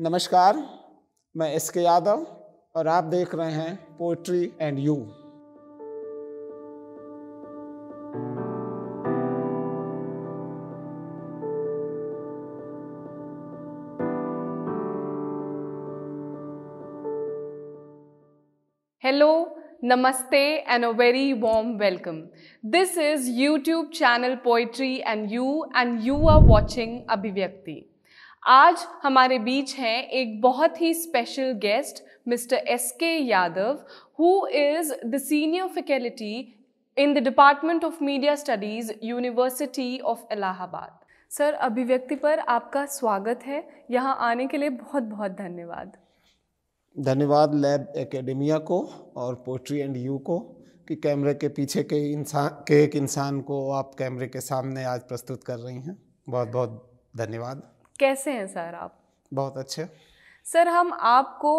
नमस्कार मैं S K Yadav और आप देख रहे हैं पोइट्री एंड यू हेलो नमस्ते and a very warm welcome this is YouTube channel poetry and you and you are watching Abhivyakti आज हमारे बीच हैं एक बहुत ही special guest mister S K Yadav who is the senior faculty in the department of media studies university of Allahabad sir Abhivyakti पर आपका स्वागत है यहाँ आने के लिए बहुत बहुत धन्यवाद धन्यवाद लैब एकेडमिया को और पोट्री एंड यू को कि कैमरे के पीछे के इंसान के एक इंसान को आप कैमरे के सामने आज प्रस्तुत कर रही हैं बहुत बहुत धन्यवाद कैसे हैं सर आप बहुत अच्छे सर हम आपको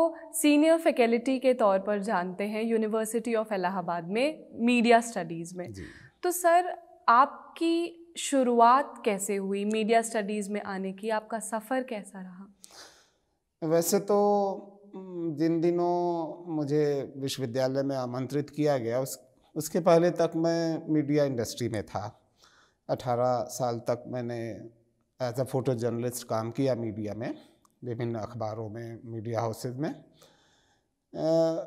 सीनियर फैकल्टी के तौर पर जानते हैं यूनिवर्सिटी ऑफ इलाहाबाद में मीडिया स्टडीज़ में तो सर आपकी शुरुआत कैसे हुई मीडिया स्टडीज़ में आने की आपका सफ़र कैसा रहा वैसे तो जिन दिनों मुझे विश्वविद्यालय में आमंत्रित किया गया उस उसके पहले तक मैं मीडिया इंडस्ट्री में था 18 साल तक मैंने एज अ फ़ोटो जर्नलिस्ट काम किया मीडिया में विभिन्न अखबारों में मीडिया हाउसेज में uh,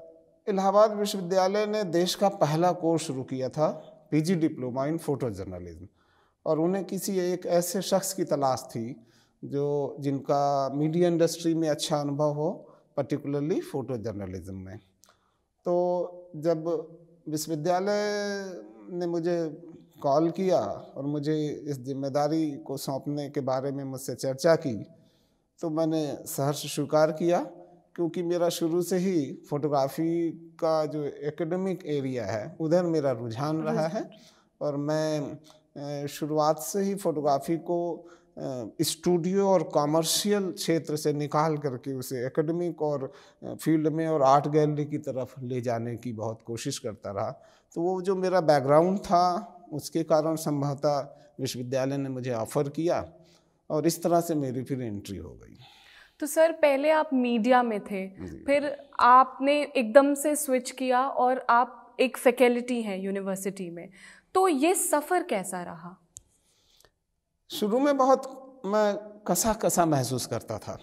इलाहाबाद विश्वविद्यालय ने देश का पहला कोर्स शुरू किया था PG diploma in photo journalism और उन्हें किसी एक ऐसे शख्स की तलाश थी जो जिनका मीडिया इंडस्ट्री में अच्छा अनुभव हो पर्टिकुलरली फ़ोटो जर्नलिज्म में तो जब विश्वविद्यालय ने मुझे कॉल किया और मुझे इस जिम्मेदारी को सौंपने के बारे में मुझसे चर्चा की तो मैंने सहर्ष स्वीकार किया क्योंकि मेरा शुरू से ही फोटोग्राफी का जो एकेडमिक एरिया है उधर मेरा रुझान रहा है और मैं शुरुआत से ही फोटोग्राफी को स्टूडियो और कॉमर्शियल क्षेत्र से निकाल करके उसे एकेडमिक और फील्ड में और आर्ट गैलरी की तरफ ले जाने की बहुत कोशिश करता रहा तो वो जो मेरा बैकग्राउंड था उसके कारण संभवतः विश्वविद्यालय ने मुझे ऑफ़र किया और इस तरह से मेरी फिर एंट्री हो गई तो सर पहले आप मीडिया में थे फिर आपने एकदम से स्विच किया और आप एक फैकल्टी हैं यूनिवर्सिटी में तो ये सफ़र कैसा रहा शुरू में बहुत मैं कसा कसा महसूस करता था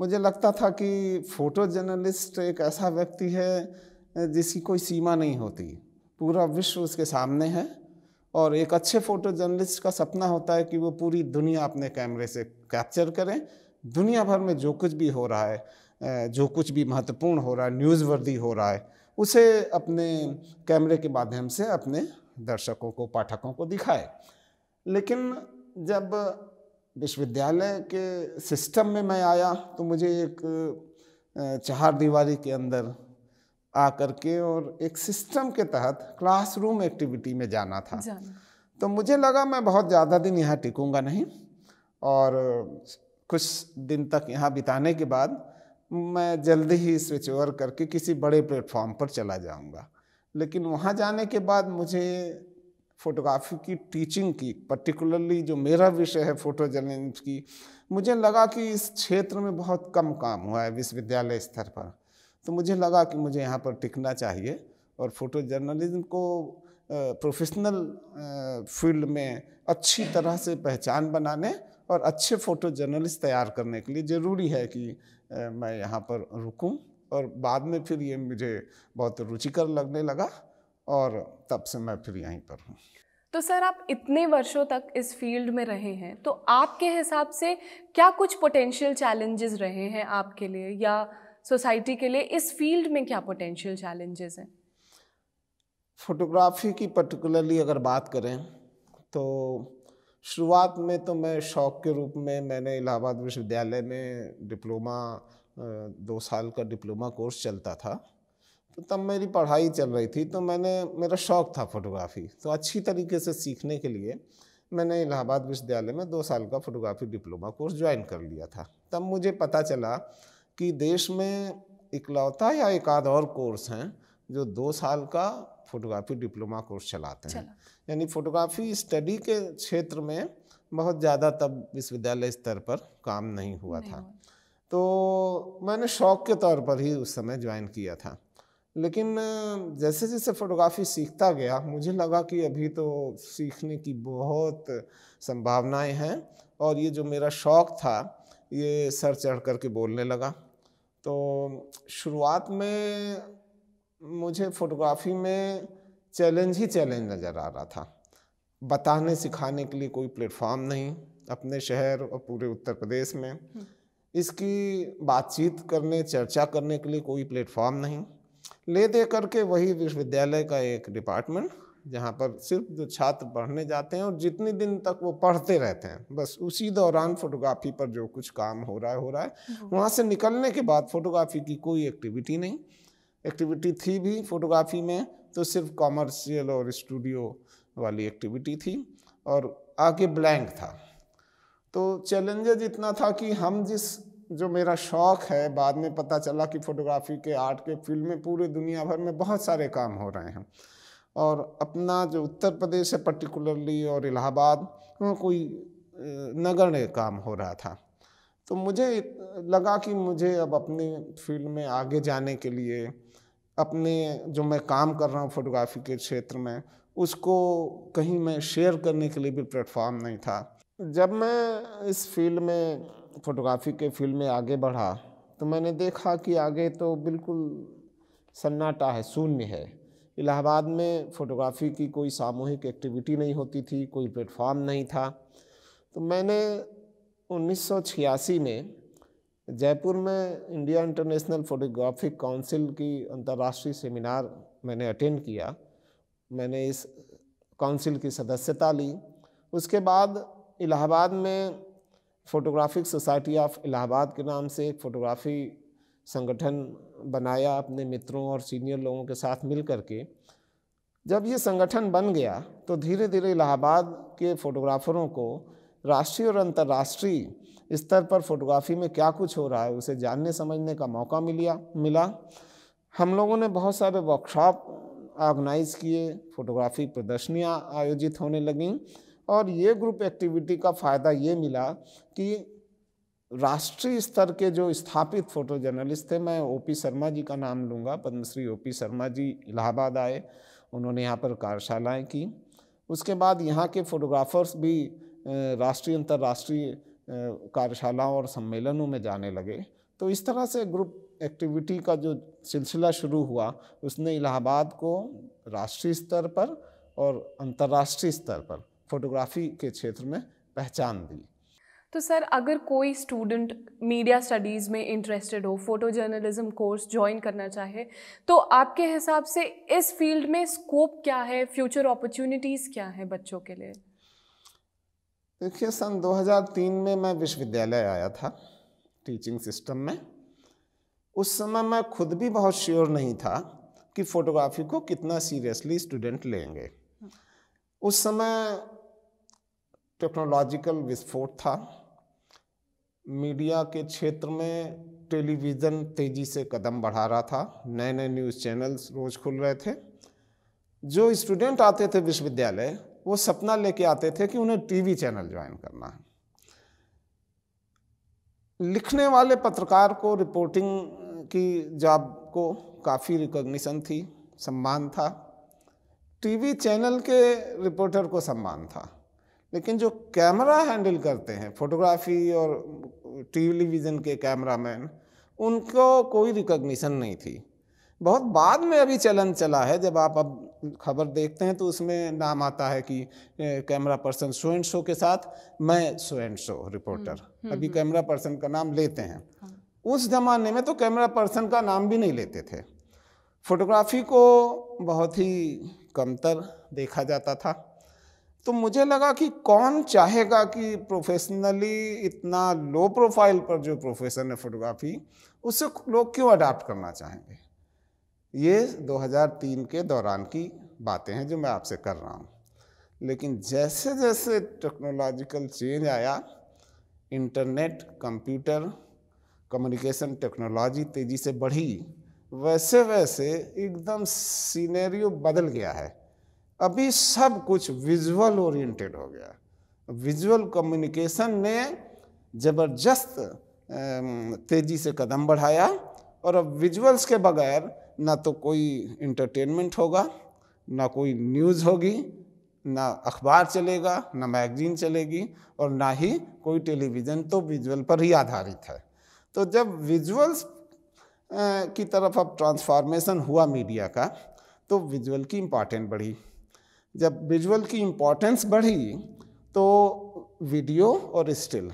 मुझे लगता था कि फ़ोटो जर्नलिस्ट एक ऐसा व्यक्ति है जिसकी कोई सीमा नहीं होती पूरा विश्व उसके सामने है और एक अच्छे फोटो जर्नलिस्ट का सपना होता है कि वो पूरी दुनिया अपने कैमरे से कैप्चर करें दुनिया भर में जो कुछ भी हो रहा है जो कुछ भी महत्वपूर्ण हो रहा है न्यूज़वर्दी हो रहा है उसे अपने कैमरे के माध्यम से अपने दर्शकों को पाठकों को दिखाए लेकिन जब विश्वविद्यालय के सिस्टम में मैं आया तो मुझे एक चार दीवारी के अंदर आकर के और एक सिस्टम के तहत क्लासरूम एक्टिविटी में जाना था जाना। तो मुझे लगा मैं बहुत ज़्यादा दिन यहाँ टिकूँगा नहीं और कुछ दिन तक यहाँ बिताने के बाद मैं जल्दी ही स्विच ओवर करके किसी बड़े प्लेटफॉर्म पर चला जाऊँगा लेकिन वहाँ जाने के बाद मुझे फोटोग्राफी की टीचिंग की पर्टिकुलरली जो मेरा विषय है फोटो जर्नलिज्म की मुझे लगा कि इस क्षेत्र में बहुत कम काम हुआ है विश्वविद्यालय स्तर पर तो मुझे लगा कि मुझे यहाँ पर टिकना चाहिए और फोटो जर्नलिज्म को प्रोफेशनल फील्ड में अच्छी तरह से पहचान बनाने और अच्छे फ़ोटो जर्नलिस्ट तैयार करने के लिए ज़रूरी है कि मैं यहाँ पर रुकूं और बाद में फिर ये मुझे बहुत रुचिकर लगने लगा और तब से मैं फिर यहीं पर हूँ तो सर आप इतने वर्षों तक इस फील्ड में रहे हैं तो आपके हिसाब से क्या कुछ पोटेंशियल चैलेंजेस रहे हैं आपके लिए या सोसाइटी के लिए इस फील्ड में क्या पोटेंशियल चैलेंजेस हैं फोटोग्राफी की पर्टिकुलरली अगर बात करें तो शुरुआत में तो मैं शौक के रूप में मैंने इलाहाबाद विश्वविद्यालय में डिप्लोमा दो साल का डिप्लोमा कोर्स चलता था तो तब मेरी पढ़ाई चल रही थी तो मैंने मेरा शौक़ था फोटोग्राफी तो अच्छी तरीके से सीखने के लिए मैंने इलाहाबाद विश्वविद्यालय में दो साल का फोटोग्राफी डिप्लोमा कोर्स ज्वाइन कर लिया था तब मुझे पता चला कि देश में इकलौता या एक आध और कोर्स हैं जो दो साल का फोटोग्राफी डिप्लोमा कोर्स चलाते हैं यानी फोटोग्राफी स्टडी के क्षेत्र में बहुत ज़्यादा तब विश्वविद्यालय स्तर पर काम नहीं हुआ नहीं था तो मैंने शौक के तौर पर ही उस समय ज्वाइन किया था लेकिन जैसे जैसे फोटोग्राफी सीखता गया मुझे लगा कि अभी तो सीखने की बहुत संभावनाएं हैं और ये जो मेरा शौक़ था ये सर चढ़ करके बोलने लगा तो शुरुआत में मुझे फोटोग्राफी में चैलेंज ही चैलेंज नज़र आ रहा था बताने सिखाने के लिए कोई प्लेटफॉर्म नहीं अपने शहर और पूरे उत्तर प्रदेश में हम्म। इसकी बातचीत करने चर्चा करने के लिए कोई प्लेटफॉर्म नहीं ले दे करके वही विश्वविद्यालय का एक डिपार्टमेंट जहाँ पर सिर्फ जो छात्र पढ़ने जाते हैं और जितने दिन तक वो पढ़ते रहते हैं बस उसी दौरान फोटोग्राफी पर जो कुछ काम हो रहा है हो रहा है वहाँ से निकलने के बाद फोटोग्राफी की कोई एक्टिविटी नहीं एक्टिविटी थी भी फोटोग्राफी में तो सिर्फ कॉमर्शियल और स्टूडियो वाली एक्टिविटी थी और आगे ब्लैंक था तो चैलेंजेज इतना था कि हम जिस जो मेरा शौक़ है बाद में पता चला कि फ़ोटोग्राफी के आर्ट के फील्ड में पूरे दुनिया भर में बहुत सारे काम हो रहे हैं और अपना जो उत्तर प्रदेश है पर्टिकुलरली और इलाहाबाद वहाँ कोई नगण्य काम हो रहा था तो मुझे लगा कि मुझे अब अपने फील्ड में आगे जाने के लिए अपने जो मैं काम कर रहा हूँ फोटोग्राफी के क्षेत्र में उसको कहीं मैं शेयर करने के लिए भी प्लेटफॉर्म नहीं था जब मैं इस फील्ड में फोटोग्राफी के फील्ड में आगे बढ़ा तो मैंने देखा कि आगे तो बिल्कुल सन्नाटा है शून्य है इलाहाबाद में फ़ोटोग्राफ़ी की कोई सामूहिक एक्टिविटी नहीं होती थी कोई प्लेटफॉर्म नहीं था तो मैंने 1986 में जयपुर में इंडिया इंटरनेशनल फोटोग्राफिक काउंसिल की अंतर्राष्ट्रीय सेमिनार मैंने अटेंड किया मैंने इस काउंसिल की सदस्यता ली उसके बाद इलाहाबाद में फ़ोटोग्राफिक सोसाइटी ऑफ इलाहाबाद के नाम से एक फ़ोटोग्राफी संगठन बनाया अपने मित्रों और सीनियर लोगों के साथ मिल के जब ये संगठन बन गया तो धीरे धीरे इलाहाबाद के फोटोग्राफरों को राष्ट्रीय और अंतर्राष्ट्रीय स्तर पर फोटोग्राफी में क्या कुछ हो रहा है उसे जानने समझने का मौका मिलिया मिला हम लोगों ने बहुत सारे वर्कशॉप ऑर्गेनाइज किए फोटोग्राफी प्रदर्शनियाँ आयोजित होने लगीं और ये ग्रुप एक्टिविटी का फ़ायदा ये मिला कि राष्ट्रीय स्तर के जो स्थापित फोटो जर्नलिस्ट थे मैं ओपी शर्मा जी का नाम लूँगा पद्मश्री ओपी शर्मा जी इलाहाबाद आए उन्होंने यहाँ पर कार्यशालाएँ की उसके बाद यहाँ के फोटोग्राफर्स भी राष्ट्रीय अंतर्राष्ट्रीय कार्यशालाओं और सम्मेलनों में जाने लगे तो इस तरह से ग्रुप एक्टिविटी का जो सिलसिला शुरू हुआ उसने इलाहाबाद को राष्ट्रीय स्तर पर और अंतर्राष्ट्रीय स्तर पर फोटोग्राफी के क्षेत्र में पहचान दी तो सर अगर कोई स्टूडेंट मीडिया स्टडीज़ में इंटरेस्टेड हो फोटो जर्नलिज्म कोर्स ज्वाइन करना चाहे तो आपके हिसाब से इस फील्ड में स्कोप क्या है फ्यूचर अपॉर्चुनिटीज़ क्या है बच्चों के लिए देखिए सन 2003 में मैं विश्वविद्यालय आया था टीचिंग सिस्टम में उस समय मैं खुद भी बहुत श्योर नहीं था कि फ़ोटोग्राफी को कितना सीरियसली स्टूडेंट लेंगे हाँ। उस समय टेक्नोलॉजिकल विस्फोट था मीडिया के क्षेत्र में टेलीविज़न तेज़ी से कदम बढ़ा रहा था नए नए न्यूज़ चैनल्स रोज़ खुल रहे थे जो स्टूडेंट आते थे विश्वविद्यालय वो सपना लेके आते थे कि उन्हें टीवी चैनल ज्वाइन करना है लिखने वाले पत्रकार को रिपोर्टिंग की जॉब को काफ़ी रिकॉग्निशन थी सम्मान था टीवी चैनल के रिपोर्टर को सम्मान था लेकिन जो कैमरा हैंडल करते हैं फोटोग्राफी और टेलीविज़न के कैमरा मैन उनको कोई रिकग्निशन नहीं थी बहुत बाद में अभी चलन चला है जब आप अब खबर देखते हैं तो उसमें नाम आता है कि camera person so and so के साथ मैं so and so reporter hmm, hmm, अभी हम्म। कैमरा पर्सन का नाम लेते हैं हाँ। उस ज़माने में तो कैमरा पर्सन का नाम भी नहीं लेते थे फोटोग्राफी को बहुत ही कमतर देखा जाता था तो मुझे लगा कि कौन चाहेगा कि प्रोफेशनली इतना लो प्रोफाइल पर जो प्रोफेशन है फोटोग्राफी उससे लोग क्यों अडाप्ट करना चाहेंगे ये 2003 के दौरान की बातें हैं जो मैं आपसे कर रहा हूँ लेकिन जैसे जैसे टेक्नोलॉजिकल चेंज आया इंटरनेट कंप्यूटर कम्युनिकेशन टेक्नोलॉजी तेज़ी से बढ़ी वैसे वैसे एकदम सीनेरियो बदल गया है अभी सब कुछ विजुअल ओरिएंटेड हो गया विजुअल कम्युनिकेशन ने ज़बरदस्त तेज़ी से कदम बढ़ाया और अब विजुअल्स के बगैर ना तो कोई इंटरटेनमेंट होगा ना कोई न्यूज़ होगी ना अखबार चलेगा ना मैगजीन चलेगी और ना ही कोई टेलीविज़न तो विजुअल पर ही आधारित है तो जब विजुअल्स की तरफ अब ट्रांसफॉर्मेशन हुआ मीडिया का तो विजुअल की इम्पॉर्टेंट बढ़ी जब विजुअल की इम्पोर्टेंस बढ़ी तो वीडियो और स्टिल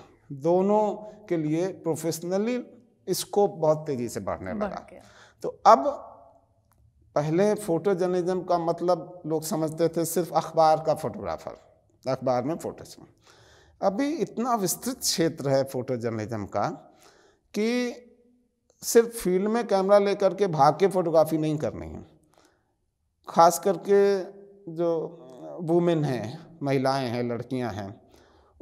दोनों के लिए प्रोफेशनली स्कोप बहुत तेज़ी से बढ़ने लगा तो अब पहले फोटोजर्नलिज्म का मतलब लोग समझते थे सिर्फ अखबार का फोटोग्राफर अखबार में फोटोजर्नलिज्म अभी इतना विस्तृत क्षेत्र है फोटो जर्नलिज्म का कि सिर्फ फील्ड में कैमरा लेकर के भाग के फोटोग्राफी नहीं करनी है खास करके जो वुमेन हैं महिलाएं हैं लड़कियां हैं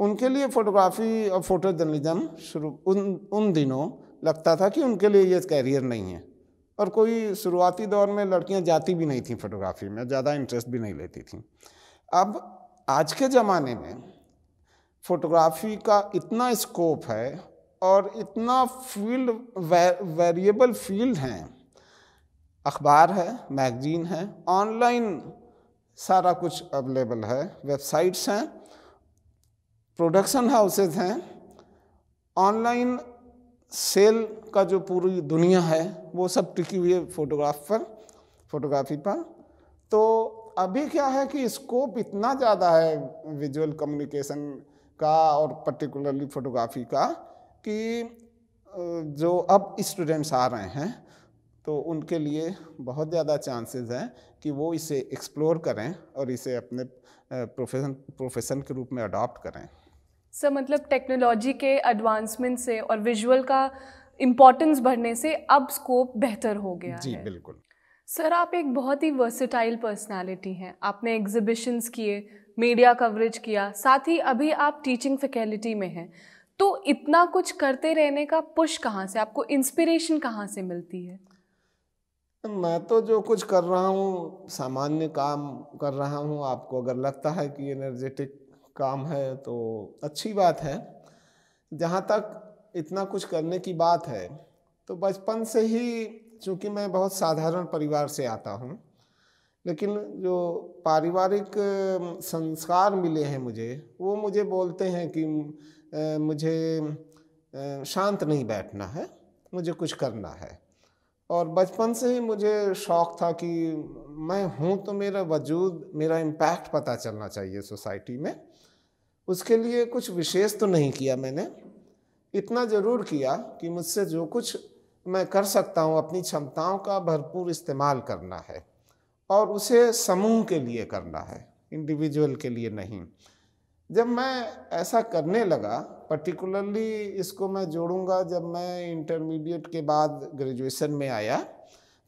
उनके लिए फ़ोटोग्राफी और फ़ोटो जर्नलिज्म शुरू उन उन दिनों लगता था कि उनके लिए ये कैरियर नहीं है और कोई शुरुआती दौर में लड़कियां जाती भी नहीं थी फोटोग्राफी में ज़्यादा इंटरेस्ट भी नहीं लेती थी अब आज के ज़माने में फोटोग्राफी का इतना स्कोप है और इतना फील्ड वेरिएबल फील्ड हैं अखबार है मैगजीन है ऑनलाइन सारा कुछ अवेलेबल है वेबसाइट्स हैं प्रोडक्शन हाउसेज हैं ऑनलाइन सेल का जो पूरी दुनिया है वो सब टिकी हुई है फोटोग्राफ पर फोटोग्राफी पर तो अभी क्या है कि स्कोप इतना ज़्यादा है विजुअल कम्युनिकेशन का और पर्टिकुलरली फोटोग्राफी का कि जो अब स्टूडेंट्स आ रहे हैं तो उनके लिए बहुत ज़्यादा चांसेस हैं कि वो इसे एक्सप्लोर करें और इसे अपने प्रोफेशन प्रोफेशन के रूप में अडॉप्ट करें सर मतलब टेक्नोलॉजी के एडवांसमेंट से और विजुअल का इम्पोर्टेंस बढ़ने से अब स्कोप बेहतर हो गया जी है। बिल्कुल सर आप एक बहुत ही वर्सेटाइल पर्सनालिटी हैं आपने एग्जिबिशंस किए मीडिया कवरेज किया साथ ही अभी आप टीचिंग फैकल्टी में हैं तो इतना कुछ करते रहने का पुश कहाँ से आपको इंस्पिरेशन कहाँ से मिलती है मैं तो जो कुछ कर रहा हूँ सामान्य काम कर रहा हूँ आपको अगर लगता है कि एनर्जेटिक काम है तो अच्छी बात है जहाँ तक इतना कुछ करने की बात है तो बचपन से ही चूँकि मैं बहुत साधारण परिवार से आता हूँ लेकिन जो पारिवारिक संस्कार मिले हैं मुझे वो मुझे बोलते हैं कि मुझे शांत नहीं बैठना है मुझे कुछ करना है और बचपन से ही मुझे शौक़ था कि मैं हूँ तो मेरा वजूद मेरा इम्पैक्ट पता चलना चाहिए सोसाइटी में उसके लिए कुछ विशेष तो नहीं किया मैंने इतना ज़रूर किया कि मुझसे जो कुछ मैं कर सकता हूँ अपनी क्षमताओं का भरपूर इस्तेमाल करना है और उसे समूह के लिए करना है इंडिविजुअल के लिए नहीं जब मैं ऐसा करने लगा पर्टिकुलरली इसको मैं जोड़ूंगा जब मैं इंटरमीडिएट के बाद ग्रेजुएशन में आया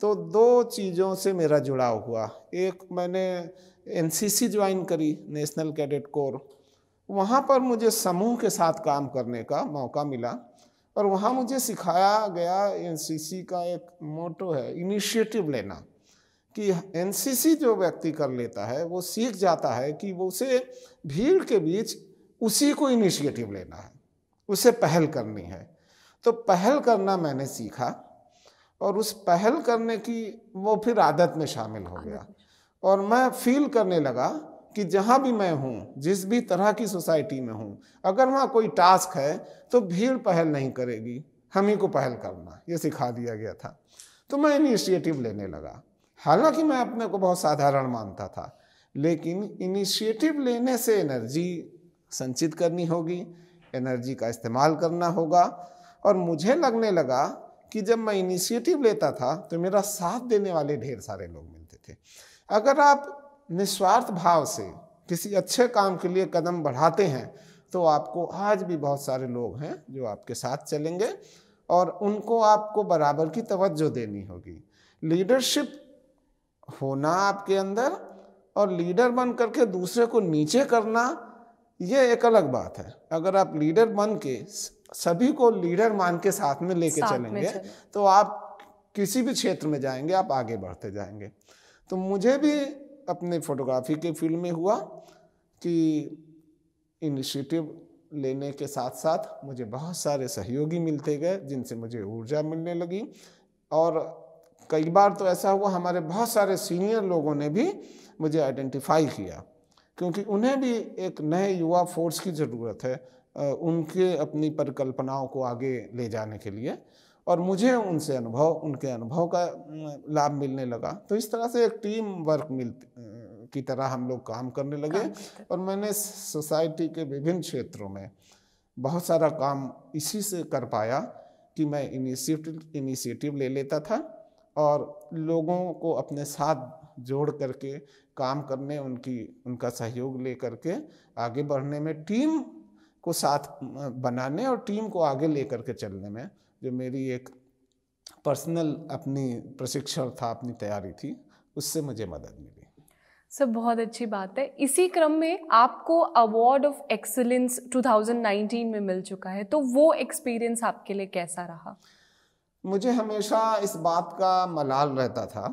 तो दो चीज़ों से मेरा जुड़ाव हुआ एक मैंने एन ज्वाइन करी नेशनल कैडेट कोर वहाँ पर मुझे समूह के साथ काम करने का मौका मिला और वहाँ मुझे सिखाया गया एन का एक मोटो है इनिशिएटिव लेना कि एन जो व्यक्ति कर लेता है वो सीख जाता है कि वो उसे भीड़ के बीच उसी को इनिशिएटिव लेना है उसे पहल करनी है तो पहल करना मैंने सीखा और उस पहल करने की वो फिर आदत में शामिल हो गया और मैं फील करने लगा कि जहाँ भी मैं हूँ जिस भी तरह की सोसाइटी में हूँ अगर वहाँ कोई टास्क है तो भीड़ पहल नहीं करेगी हम ही को पहल करना ये सिखा दिया गया था तो मैं इनिशिएटिव लेने लगा हालांकि मैं अपने को बहुत साधारण मानता था लेकिन इनिशिएटिव लेने से एनर्जी संचित करनी होगी एनर्जी का इस्तेमाल करना होगा और मुझे लगने लगा कि जब मैं इनिशिएटिव लेता था तो मेरा साथ देने वाले ढेर सारे लोग मिलते थे अगर आप निस्वार्थ भाव से किसी अच्छे काम के लिए कदम बढ़ाते हैं तो आपको आज भी बहुत सारे लोग हैं जो आपके साथ चलेंगे और उनको आपको बराबर की तवज्जो देनी होगी लीडरशिप होना आपके अंदर और लीडर बन करके दूसरे को नीचे करना ये एक अलग बात है अगर आप लीडर बन के सभी को लीडर मान के साथ में लेके चलेंगे चले। तो आप किसी भी क्षेत्र में जाएंगे आप आगे बढ़ते जाएंगे तो मुझे भी अपने फोटोग्राफी के फील्ड में हुआ कि इनिशिएटिव लेने के साथ साथ मुझे बहुत सारे सहयोगी मिलते गए जिनसे मुझे ऊर्जा मिलने लगी और कई बार तो ऐसा हुआ हमारे बहुत सारे सीनियर लोगों ने भी मुझे आइडेंटिफाई किया क्योंकि उन्हें भी एक नए युवा फोर्स की ज़रूरत है उनके अपनी परिकल्पनाओं को आगे ले जाने के लिए और मुझे उनसे अनुभव उनके अनुभव का लाभ मिलने लगा तो इस तरह से एक टीम वर्क मिल की तरह हम लोग काम करने लगे काम और मैंने सोसाइटी के विभिन्न क्षेत्रों में बहुत सारा काम इसी से कर पाया कि मैं इनिशिएटिव इनिशिएटिव ले लेता था और लोगों को अपने साथ जोड़ करके काम करने उनकी उनका सहयोग ले करके आगे बढ़ने में टीम को साथ बनाने और टीम को आगे ले करके चलने में जो मेरी एक पर्सनल अपनी प्रशिक्षण था अपनी तैयारी थी उससे मुझे मदद मिली सर बहुत अच्छी बात है इसी क्रम में आपको अवार्ड ऑफ एक्सलेंस 2019 में मिल चुका है तो वो एक्सपीरियंस आपके लिए कैसा रहा मुझे हमेशा इस बात का मलाल रहता था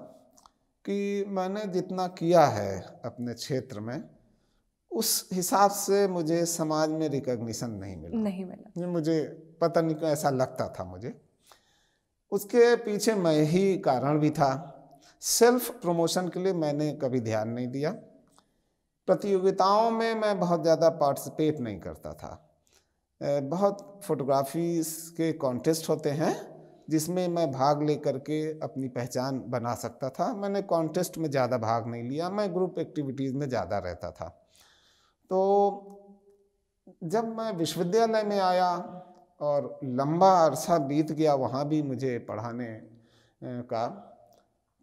कि मैंने जितना किया है अपने क्षेत्र में उस हिसाब से मुझे समाज में रिकग्निशन नहीं मिला नहीं मिला मुझे पता नहीं क्यों ऐसा लगता था मुझे उसके पीछे मैं ही कारण भी था सेल्फ प्रमोशन के लिए मैंने कभी ध्यान नहीं दिया प्रतियोगिताओं में मैं बहुत ज़्यादा पार्टिसिपेट नहीं करता था बहुत फोटोग्राफी के कॉन्टेस्ट होते हैं जिसमें मैं भाग ले करके अपनी पहचान बना सकता था मैंने कॉन्टेस्ट में ज़्यादा भाग नहीं लिया मैं ग्रुप एक्टिविटीज़ में ज़्यादा रहता था तो जब मैं विश्वविद्यालय में आया और लंबा अरसा बीत गया वहाँ भी मुझे पढ़ाने का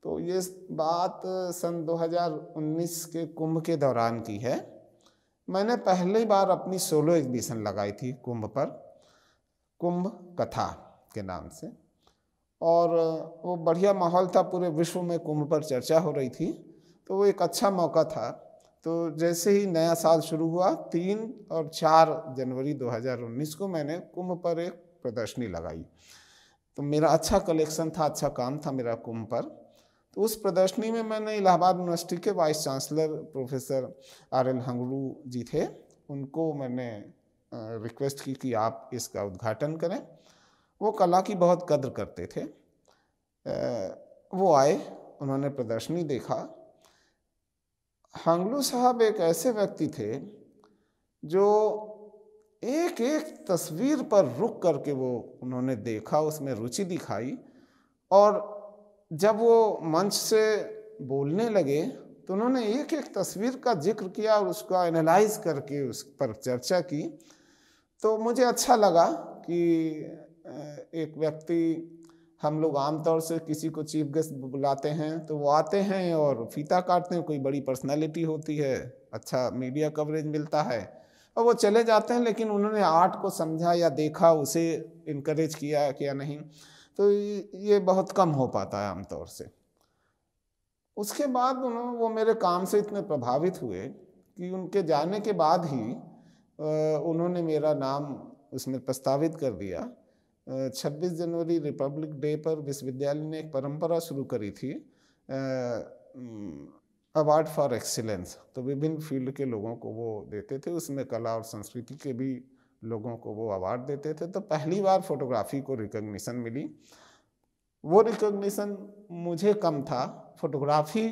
तो ये बात सन 2019 के कुंभ के दौरान की है मैंने पहली बार अपनी सोलो एग्जीबिशन लगाई थी कुंभ पर कुंभ कथा के नाम से और वो बढ़िया माहौल था पूरे विश्व में कुंभ पर चर्चा हो रही थी तो वो एक अच्छा मौका था तो जैसे ही नया साल शुरू हुआ तीन और चार जनवरी 2019 को मैंने कुंभ पर एक प्रदर्शनी लगाई तो मेरा अच्छा कलेक्शन था अच्छा काम था मेरा कुंभ पर तो उस प्रदर्शनी में मैंने इलाहाबाद यूनिवर्सिटी के vice chancellor professor R L Hangloo ji थे उनको मैंने रिक्वेस्ट की कि आप इसका उद्घाटन करें वो कला की बहुत कद्र करते थे वो आए उन्होंने प्रदर्शनी देखा हांगलू साहब एक ऐसे व्यक्ति थे जो एक एक तस्वीर पर रुक करके वो उन्होंने देखा उसमें रुचि दिखाई और जब वो मंच से बोलने लगे तो उन्होंने एक एक तस्वीर का जिक्र किया और उसका एनालाइज करके उस पर चर्चा की तो मुझे अच्छा लगा कि एक व्यक्ति हम लोग आमतौर से किसी को चीफ गेस्ट बुलाते हैं तो वो आते हैं और फीता काटते हैं कोई बड़ी पर्सनैलिटी होती है अच्छा मीडिया कवरेज मिलता है और वो चले जाते हैं लेकिन उन्होंने आर्ट को समझा या देखा उसे इनक्रेज किया क्या नहीं तो ये बहुत कम हो पाता है आमतौर से उसके बाद उन्होंने वो मेरे काम से इतने प्रभावित हुए कि उनके जाने के बाद ही उन्होंने मेरा नाम उसमें प्रस्तावित कर दिया 26 जनवरी रिपब्लिक डे पर विश्वविद्यालय ने एक परंपरा शुरू करी थी अवार्ड फॉर एक्सीलेंस तो विभिन्न फील्ड के लोगों को वो देते थे उसमें कला और संस्कृति के भी लोगों को वो अवार्ड देते थे तो पहली बार फोटोग्राफी को रिकग्निशन मिली वो रिकग्निशन मुझे कम था फोटोग्राफी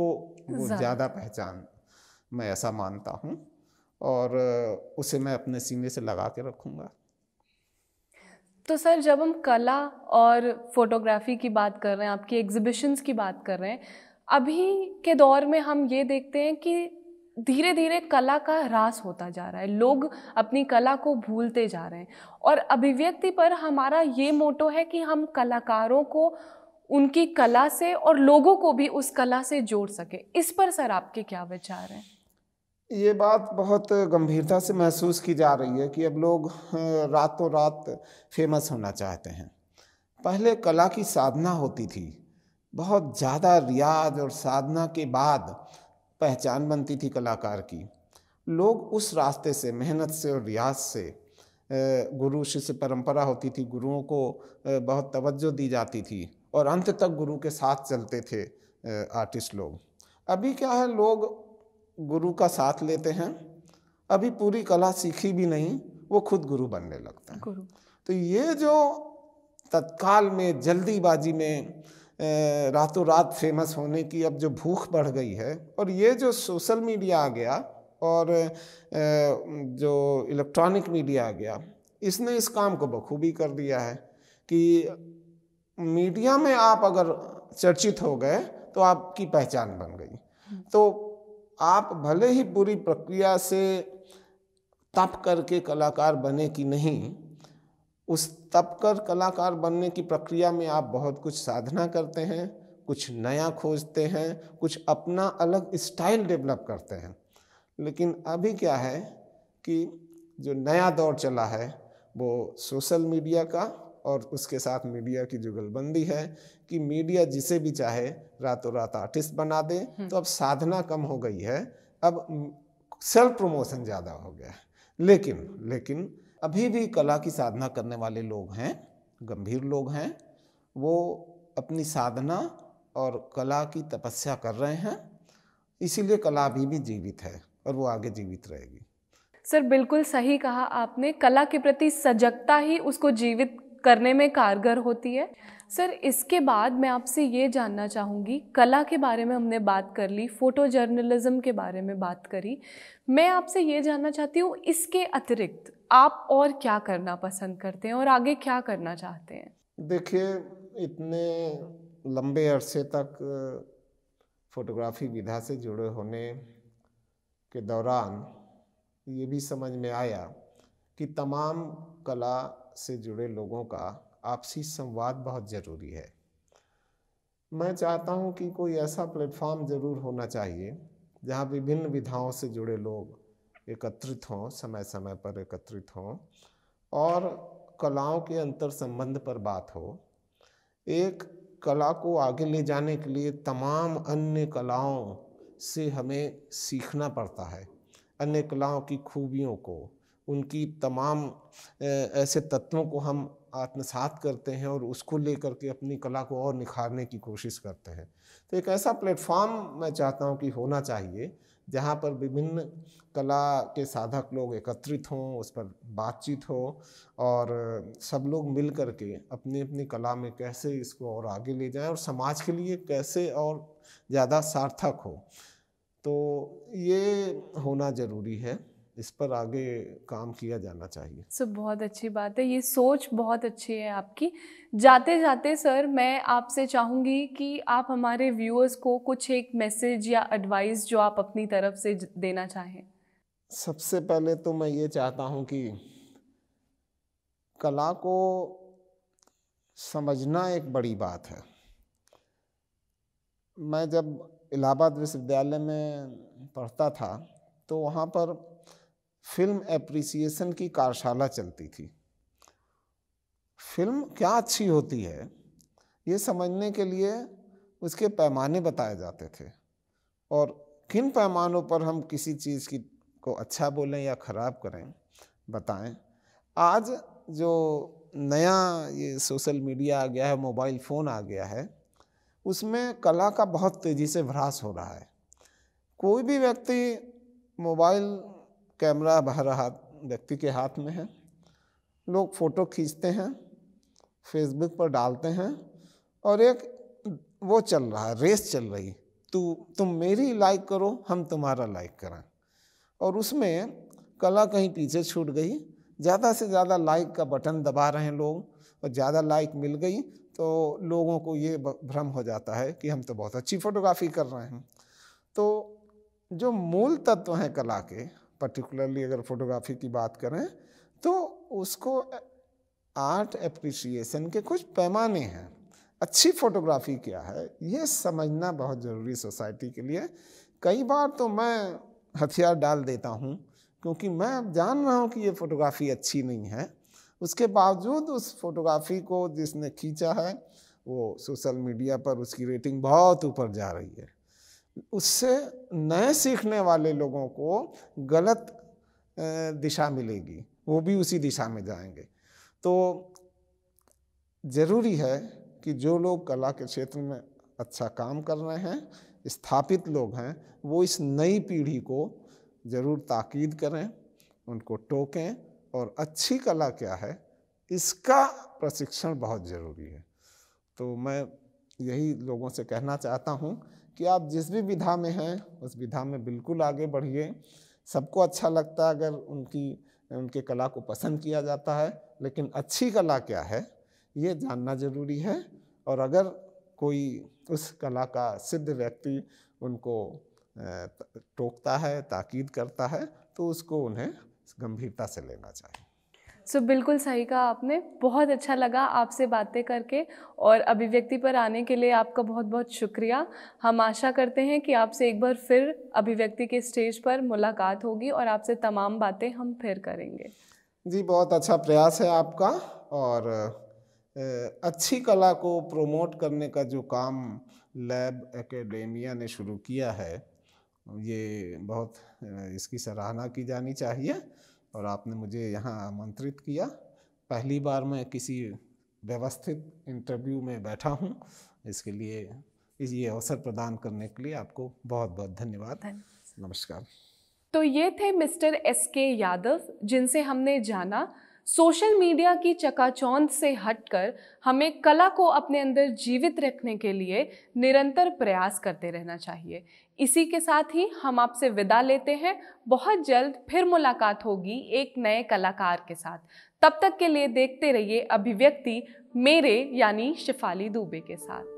को ज़्यादा पहचान मैं ऐसा मानता हूँ और उसे मैं अपने सीने से लगा के रखूँगा तो सर जब हम कला और फोटोग्राफी की बात कर रहे हैं आपकी एग्जिबिशंस की बात कर रहे हैं अभी के दौर में हम ये देखते हैं कि धीरे धीरे कला का ह्रास होता जा रहा है लोग अपनी कला को भूलते जा रहे हैं और अभिव्यक्ति पर हमारा ये मोटो है कि हम कलाकारों को उनकी कला से और लोगों को भी उस कला से जोड़ सकें इस पर सर आपके क्या विचार हैं ये बात बहुत गंभीरता से महसूस की जा रही है कि अब लोग रातों रात फेमस होना चाहते हैं पहले कला की साधना होती थी बहुत ज़्यादा रियाज और साधना के बाद पहचान बनती थी कलाकार की लोग उस रास्ते से मेहनत से और रियाज से गुरु शिष्य परंपरा होती थी गुरुओं को बहुत तवज्जो दी जाती थी और अंत तक गुरु के साथ चलते थे आर्टिस्ट लोग अभी क्या है लोग गुरु का साथ लेते हैं अभी पूरी कला सीखी भी नहीं वो खुद गुरु बनने लगते हैं तो ये जो तत्काल में जल्दीबाजी में रातों रात फेमस होने की अब जो भूख बढ़ गई है और ये जो सोशल मीडिया आ गया और जो इलेक्ट्रॉनिक मीडिया आ गया इसने इस काम को बखूबी कर दिया है कि मीडिया में आप अगर चर्चित हो गए तो आपकी पहचान बन गई तो आप भले ही पूरी प्रक्रिया से तप करके कलाकार बने कि नहीं उस तप कर कलाकार बनने की प्रक्रिया में आप बहुत कुछ साधना करते हैं कुछ नया खोजते हैं कुछ अपना अलग स्टाइल डेवलप करते हैं लेकिन अभी क्या है कि जो नया दौर चला है वो सोशल मीडिया का और उसके साथ मीडिया की जुगलबंदी है कि मीडिया जिसे भी चाहे रातों रात आर्टिस्ट बना दे हम्म। तो अब साधना कम हो गई है अब सेल्फ प्रमोशन ज़्यादा हो गया है लेकिन लेकिन अभी भी कला की साधना करने वाले लोग हैं गंभीर लोग हैं वो अपनी साधना और कला की तपस्या कर रहे हैं इसीलिए कला अभी भी जीवित है और वो आगे जीवित रहेगी सर बिल्कुल सही कहा आपने कला के प्रति सजगता ही उसको जीवित करने में कारगर होती है सर इसके बाद मैं आपसे ये जानना चाहूँगी कला के बारे में हमने बात कर ली फ़ोटो जर्नलिज़म के बारे में बात करी मैं आपसे ये जानना चाहती हूँ इसके अतिरिक्त आप और क्या करना पसंद करते हैं और आगे क्या करना चाहते हैं देखिए इतने लंबे अरसे तक फोटोग्राफी विधा से जुड़े होने के दौरान ये भी समझ में आया कि तमाम कला से जुड़े लोगों का आपसी संवाद बहुत ज़रूरी है मैं चाहता हूं कि कोई ऐसा प्लेटफॉर्म ज़रूर होना चाहिए जहां विभिन्न विधाओं से जुड़े लोग एकत्रित हों समय समय पर एकत्रित हों और कलाओं के अंतर संबंध पर बात हो एक कला को आगे ले जाने के लिए तमाम अन्य कलाओं से हमें सीखना पड़ता है अन्य कलाओं की खूबियों को उनकी तमाम ऐसे तत्वों को हम आत्मसात करते हैं और उसको लेकर के अपनी कला को और निखारने की कोशिश करते हैं तो एक ऐसा प्लेटफॉर्म मैं चाहता हूँ कि होना चाहिए जहाँ पर विभिन्न कला के साधक लोग एकत्रित हों उस पर बातचीत हो और सब लोग मिल कर के अपनी अपनी कला में कैसे इसको और आगे ले जाएं और समाज के लिए कैसे और ज़्यादा सार्थक हो तो ये होना ज़रूरी है इस पर आगे काम किया जाना चाहिए सर बहुत अच्छी बात है ये सोच बहुत अच्छी है आपकी जाते जाते सर मैं आपसे चाहूँगी कि आप हमारे व्यूअर्स को कुछ एक मैसेज या एडवाइस जो आप अपनी तरफ से देना चाहें सबसे पहले तो मैं ये चाहता हूँ कि कला को समझना एक बड़ी बात है मैं जब इलाहाबाद विश्वविद्यालय में पढ़ता था तो वहाँ पर फिल्म एप्रिसिएशन की कार्यशाला चलती थी फिल्म क्या अच्छी होती है ये समझने के लिए उसके पैमाने बताए जाते थे और किन पैमानों पर हम किसी चीज़ की को अच्छा बोलें या ख़राब करें बताएं आज जो नया ये सोशल मीडिया आ गया है मोबाइल फ़ोन आ गया है उसमें कला का बहुत तेज़ी से भ्रास हो रहा है कोई भी व्यक्ति मोबाइल कैमरा बाहर हाथ व्यक्ति के हाथ में है लोग फ़ोटो खींचते हैं फेसबुक पर डालते हैं और एक वो चल रहा है रेस चल रही तू तुम मेरी लाइक करो हम तुम्हारा लाइक करें और उसमें कला कहीं पीछे छूट गई ज़्यादा से ज़्यादा लाइक का बटन दबा रहे हैं लोग और ज़्यादा लाइक मिल गई तो लोगों को ये भ्रम हो जाता है कि हम तो बहुत अच्छी फोटोग्राफी कर रहे हैं तो जो मूल तत्व हैं कला के पर्टिकुलरली अगर फोटोग्राफी की बात करें तो उसको आर्ट अप्रिसिएशन के कुछ पैमाने हैं अच्छी फोटोग्राफी क्या है ये समझना बहुत ज़रूरी सोसाइटी के लिए कई बार तो मैं हथियार डाल देता हूँ क्योंकि मैं अब जान रहा हूँ कि ये फ़ोटोग्राफी अच्छी नहीं है उसके बावजूद उस फोटोग्राफी को जिसने खींचा है वो सोशल मीडिया पर उसकी रेटिंग बहुत ऊपर जा रही है उससे नए सीखने वाले लोगों को गलत दिशा मिलेगी वो भी उसी दिशा में जाएंगे तो ज़रूरी है कि जो लोग कला के क्षेत्र में अच्छा काम कर रहे हैं स्थापित लोग हैं वो इस नई पीढ़ी को ज़रूर ताकीद करें उनको टोकें और अच्छी कला क्या है इसका प्रशिक्षण बहुत ज़रूरी है तो मैं यही लोगों से कहना चाहता हूँ कि आप जिस भी विधा में हैं उस विधा में बिल्कुल आगे बढ़िए सबको अच्छा लगता है अगर उनकी उनके कला को पसंद किया जाता है लेकिन अच्छी कला क्या है ये जानना जरूरी है और अगर कोई उस कला का सिद्ध व्यक्ति उनको टोकता है ताकीद करता है तो उसको उन्हें गंभीरता से लेना चाहिए सो so, बिल्कुल सही कहा आपने बहुत अच्छा लगा आपसे बातें करके और अभिव्यक्ति पर आने के लिए आपका बहुत बहुत शुक्रिया हम आशा करते हैं कि आपसे एक बार फिर अभिव्यक्ति के स्टेज पर मुलाकात होगी और आपसे तमाम बातें हम फिर करेंगे जी बहुत अच्छा प्रयास है आपका और अच्छी कला को प्रमोट करने का जो काम लैब एकेडेमिया ने शुरू किया है ये बहुत इसकी सराहना की जानी चाहिए और आपने मुझे यहाँ आमंत्रित किया पहली बार मैं किसी व्यवस्थित इंटरव्यू में बैठा हूँ इसके लिए इस ये अवसर प्रदान करने के लिए आपको बहुत बहुत धन्यवाद नमस्कार तो ये थे मिस्टर एस के यादव जिनसे हमने जाना सोशल मीडिया की चकाचौंध से हटकर हमें कला को अपने अंदर जीवित रखने के लिए निरंतर प्रयास करते रहना चाहिए इसी के साथ ही हम आपसे विदा लेते हैं बहुत जल्द फिर मुलाकात होगी एक नए कलाकार के साथ तब तक के लिए देखते रहिए अभिव्यक्ति मेरे यानी शिफाली दुबे के साथ